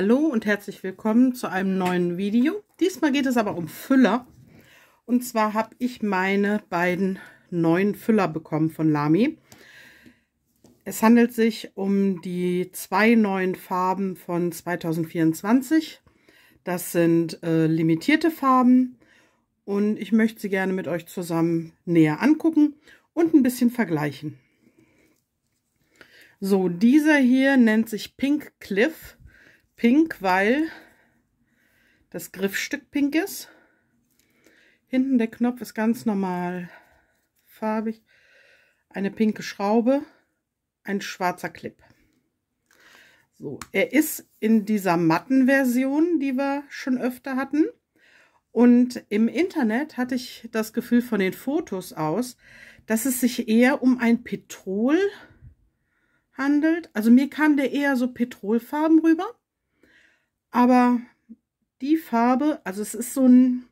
Hallo und herzlich willkommen zu einem neuen Video. Diesmal geht es aber um Füller. Und zwar habe ich meine beiden neuen Füller bekommen von Lamy. Es handelt sich um die zwei neuen Farben von 2024. Das sind äh, limitierte Farben und ich möchte sie gerne mit euch zusammen näher angucken und ein bisschen vergleichen. So, dieser hier nennt sich Pink Cliff pink, weil das Griffstück pink ist. Hinten der Knopf ist ganz normal farbig. Eine pinke Schraube, ein schwarzer Clip. So, er ist in dieser matten Version, die wir schon öfter hatten. Und im Internet hatte ich das Gefühl von den Fotos aus, dass es sich eher um ein Petrol handelt. Also mir kam der eher so petrolfarben rüber. Aber die Farbe, also es ist so ein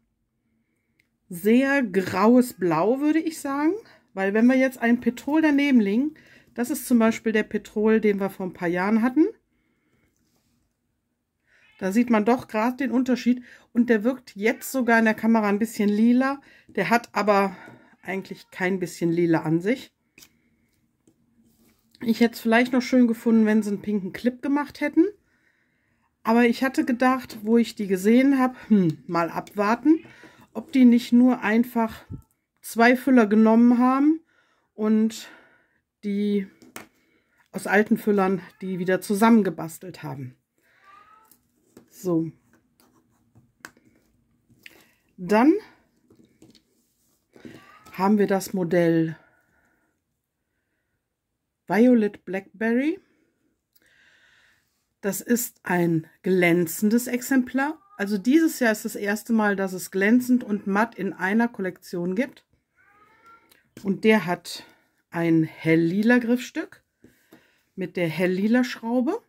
sehr graues Blau, würde ich sagen. Weil wenn wir jetzt ein Petrol daneben legen, das ist zum Beispiel der Petrol, den wir vor ein paar Jahren hatten. Da sieht man doch gerade den Unterschied. Und der wirkt jetzt sogar in der Kamera ein bisschen lila. Der hat aber eigentlich kein bisschen lila an sich. Ich hätte es vielleicht noch schön gefunden, wenn sie einen pinken Clip gemacht hätten. Aber ich hatte gedacht, wo ich die gesehen habe, hm, mal abwarten, ob die nicht nur einfach zwei Füller genommen haben und die aus alten Füllern, die wieder zusammengebastelt haben. So. Dann haben wir das Modell Violet Blackberry. Das ist ein glänzendes Exemplar. Also dieses Jahr ist das erste Mal, dass es glänzend und matt in einer Kollektion gibt. Und der hat ein helllila Griffstück mit der helllila Schraube.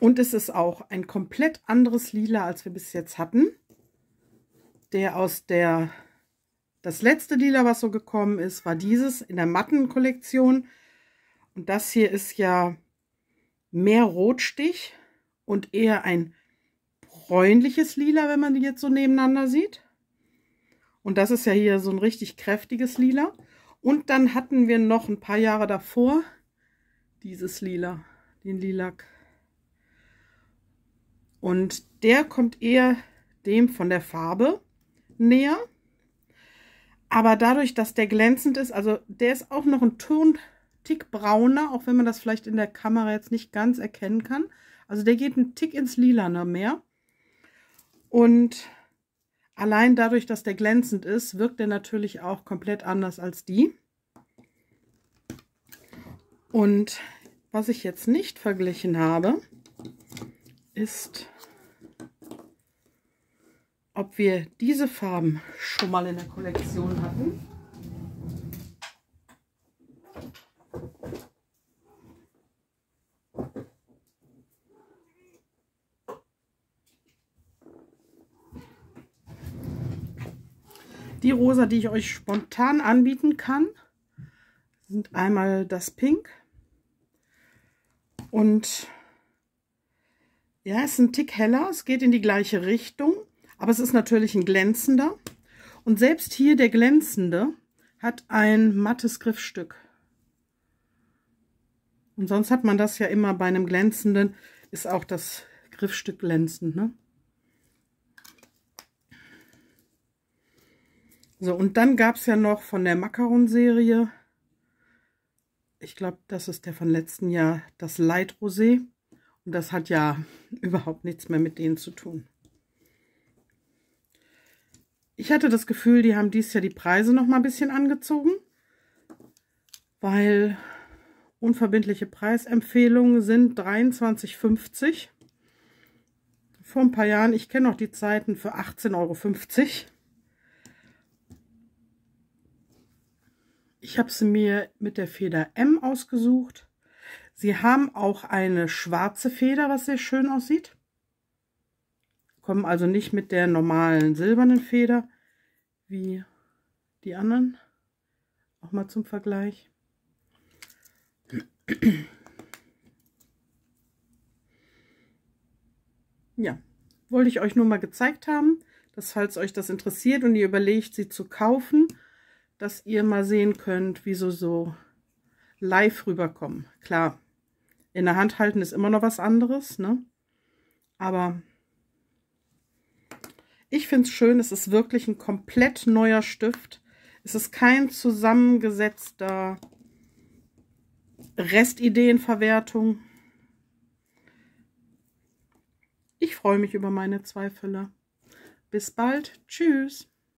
Und es ist auch ein komplett anderes Lila, als wir bis jetzt hatten. Der aus der, das letzte Lila, was so gekommen ist, war dieses in der matten Kollektion. Und das hier ist ja mehr Rotstich und eher ein bräunliches Lila, wenn man die jetzt so nebeneinander sieht. Und das ist ja hier so ein richtig kräftiges Lila. Und dann hatten wir noch ein paar Jahre davor dieses Lila, den Lilac. Und der kommt eher dem von der Farbe näher. Aber dadurch, dass der glänzend ist, also der ist auch noch ein Ton Tick brauner, auch wenn man das vielleicht in der Kamera jetzt nicht ganz erkennen kann. Also der geht ein Tick ins Lila mehr. Und allein dadurch, dass der glänzend ist, wirkt er natürlich auch komplett anders als die. Und was ich jetzt nicht verglichen habe, ist, ob wir diese Farben schon mal in der Kollektion hatten. Die rosa, die ich euch spontan anbieten kann, sind einmal das Pink. Und ja, es ist ein Tick heller, es geht in die gleiche Richtung, aber es ist natürlich ein glänzender. Und selbst hier der glänzende hat ein mattes Griffstück. Und sonst hat man das ja immer bei einem glänzenden, ist auch das Griffstück glänzend. Ne? So, und dann gab es ja noch von der Macaron-Serie, ich glaube, das ist der von letzten Jahr, das Light Rosé. Und das hat ja überhaupt nichts mehr mit denen zu tun. Ich hatte das Gefühl, die haben dies Jahr die Preise noch mal ein bisschen angezogen, weil unverbindliche Preisempfehlungen sind 23,50 vor ein paar Jahren, ich kenne noch die Zeiten für 18,50 Euro. Ich habe sie mir mit der Feder M ausgesucht. Sie haben auch eine schwarze Feder, was sehr schön aussieht. Kommen also nicht mit der normalen silbernen Feder wie die anderen. Auch mal zum Vergleich. Ja, wollte ich euch nur mal gezeigt haben, dass falls euch das interessiert und ihr überlegt, sie zu kaufen, dass ihr mal sehen könnt, wie so, so live rüberkommen. Klar, in der Hand halten ist immer noch was anderes, ne? Aber ich finde es schön, es ist wirklich ein komplett neuer Stift. Es ist kein zusammengesetzter Restideenverwertung. Ich freue mich über meine Zweifel. Bis bald. Tschüss.